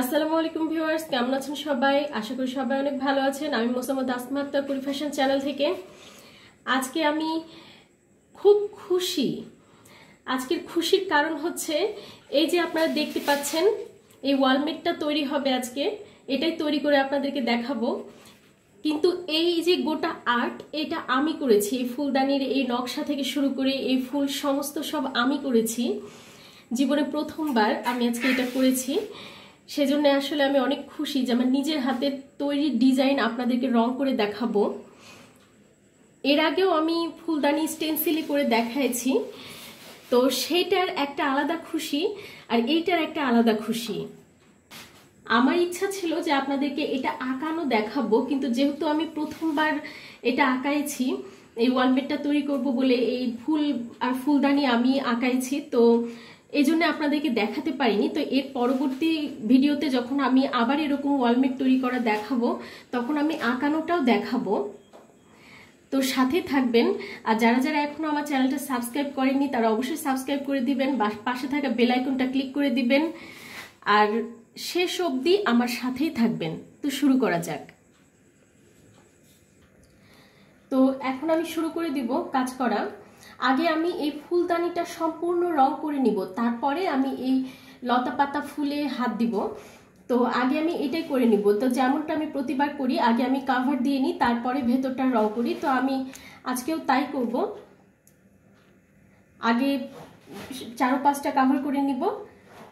আসসালামু আলাইকুম ভিউয়ার্স কেমন আছেন সবাই আশা করি সবাই অনেক ভালো আছেন আমি মোসাম্মদ আসমা আক্তার ফ্যাশন চ্যানেল থেকে আজকে আমি খুব খুশি আজকের খুশির কারণ হচ্ছে এই যে আপনারা দেখতে পাচ্ছেন এই ওয়ালমেটটা তৈরি হবে আজকে এটাই তৈরি করে আপনাদেরকে দেখাবো কিন্তু এই যে গোটা আর্ট এটা আমি করেছি এই ফুলদানির এই নকশা থেকে শুরু করে এই ফুল সমস্ত সব আমি করেছি জীবনে প্রথমবার আমি আজকে এটা করেছি সেজন্য আসলে আমি অনেক খুশি যে আমার নিজের হাতে তৈরি ডিজাইন আপনাদেরকে রং করে দেখাবো এর আগেও আমি ফুলদানি স্টেন্সিলি করে দেখাইছি তো সেইটার একটা আলাদা খুশি আর এইটার একটা আলাদা খুশি আমার ইচ্ছা ছিল যে আপনাদেরকে এটা আঁকানো দেখাবো কিন্তু যেহেতু আমি প্রথমবার এটা আঁকাইছি এই ওয়ালমেটটা তৈরি করব বলে এই ফুল আর ফুলদানি আমি আঁকাইছি তো এই জন্য আপনাদেরকে দেখাতে পারিনি তো এর পরবর্তী ভিডিওতে যখন আমি আবার এরকম ওয়ালমেট তৈরি করা দেখাবো তখন আমি আঁকানোটাও দেখাবো তো সাথে থাকবেন আর যারা যারা এখনও আমার চ্যানেলটা সাবস্ক্রাইব করেননি তারা অবশ্যই সাবস্ক্রাইব করে দিবেন বা পাশে থাকা বেলাইকনটা ক্লিক করে দিবেন আর শেষ অবধি আমার সাথেই থাকবেন তো শুরু করা যাক তো এখন আমি শুরু করে দিব কাজ করা আগে আমি এই ফুলদানিটা সম্পূর্ণ রং করে নিব তারপরে আমি এই লতা পাতা ফুলে হাত দিব তো আগে আমি এটাই করে নিব তো যেমনটা আমি প্রতিবার করি আগে আমি কাভার দিয়ে নিই তারপরে ভেতরটা রং করি তো আমি আজকেও তাই করব আগে চারো পাঁচটা কাভার করে নিব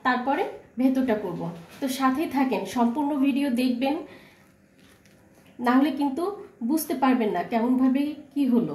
তারপরে ভেতরটা করব তো সাথেই থাকেন সম্পূর্ণ ভিডিও দেখবেন নাহলে কিন্তু বুঝতে পারবেন না কেমনভাবে কি হলো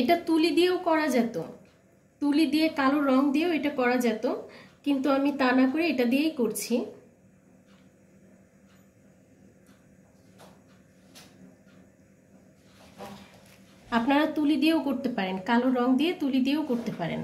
এটা তুলি দিয়েও করা যেত তুলি দিয়ে কালো রং দিয়েও এটা করা যেত কিন্তু আমি তা না করে এটা দিয়েই করছি আপনারা তুলি দিয়েও করতে পারেন কালো রং দিয়ে তুলি দিয়েও করতে পারেন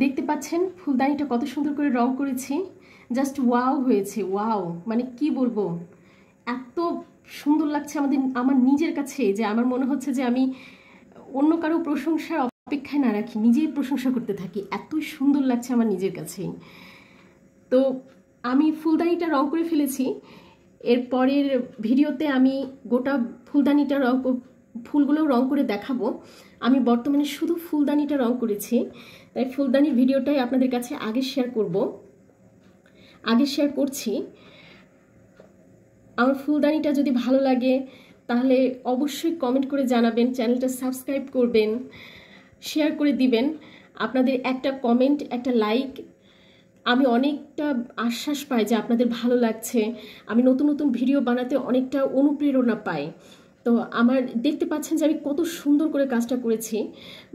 দেখতে পাচ্ছেন ফুলদানিটা কত সুন্দর করে রং করেছি জাস্ট ওয়াও হয়েছে ওয়াও মানে কি বলবো এত সুন্দর লাগছে আমাদের আমার নিজের কাছে যে আমার মনে হচ্ছে যে আমি অন্য কারো প্রশংসার অপেক্ষায় না রাখি নিজেই প্রশংসা করতে থাকি এতই সুন্দর লাগছে আমার নিজের কাছেই তো আমি ফুলদানিটা রং করে ফেলেছি এর পরের ভিডিওতে আমি গোটা ফুলদানিটা রং ফুলগুলোও রং করে দেখাবো আমি বর্তমানে শুধু ফুলদানিটা রং করেছি তাই ফুলদানির ভিডিওটাই আপনাদের কাছে আগে শেয়ার করব আগে শেয়ার করছি আমার ফুলদানিটা যদি ভালো লাগে তাহলে অবশ্যই কমেন্ট করে জানাবেন চ্যানেলটা সাবস্ক্রাইব করবেন শেয়ার করে দিবেন আপনাদের একটা কমেন্ট একটা লাইক আমি অনেকটা আশ্বাস পাই যে আপনাদের ভালো লাগছে আমি নতুন নতুন ভিডিও বানাতে অনেকটা অনুপ্রেরণা পাই তো আমার দেখতে পাচ্ছেন যে আমি কত সুন্দর করে কাজটা করেছি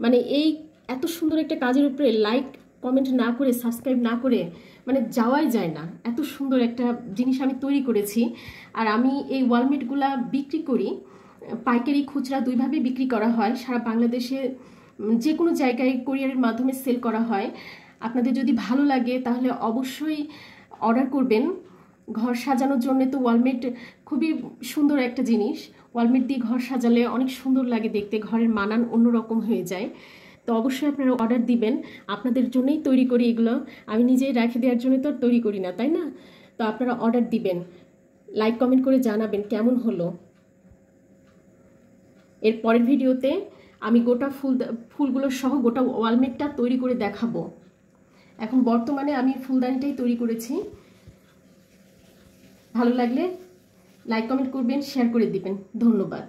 মানে এই এত সুন্দর একটা কাজের উপরে লাইক কমেন্ট না করে সাবস্ক্রাইব না করে মানে যাওয়াই যায় না এত সুন্দর একটা জিনিস আমি তৈরি করেছি আর আমি এই ওয়ালমেটগুলা বিক্রি করি পাইকারি খুচরা দুইভাবে বিক্রি করা হয় সারা বাংলাদেশে যে কোনো জায়গায় কোরিয়ারের মাধ্যমে সেল করা হয় আপনাদের যদি ভালো লাগে তাহলে অবশ্যই অর্ডার করবেন ঘর সাজানোর জন্য তো ওয়ালমেট খুবই সুন্দর একটা জিনিস ওয়ালমেট দিয়ে ঘর সাজালে অনেক সুন্দর লাগে দেখতে ঘরের মানান অন্যরকম হয়ে যায় তো অবশ্যই আপনারা অর্ডার দিবেন আপনাদের জন্যই তৈরি করি এগুলো আমি নিজেই রেখে দেওয়ার জন্য তো আর তৈরি করি না তাই না তো আপনারা অর্ডার দিবেন লাইক কমেন্ট করে জানাবেন কেমন হলো এর পরের ভিডিওতে আমি গোটা ফুল ফুলগুলোর সহ গোটা ওয়ালমেটটা তৈরি করে দেখাবো এখন বর্তমানে আমি ফুলদানিটাই তৈরি করেছি ভালো লাগলে লাইক কমেন্ট করবেন শেয়ার করে দিবেন ধন্যবাদ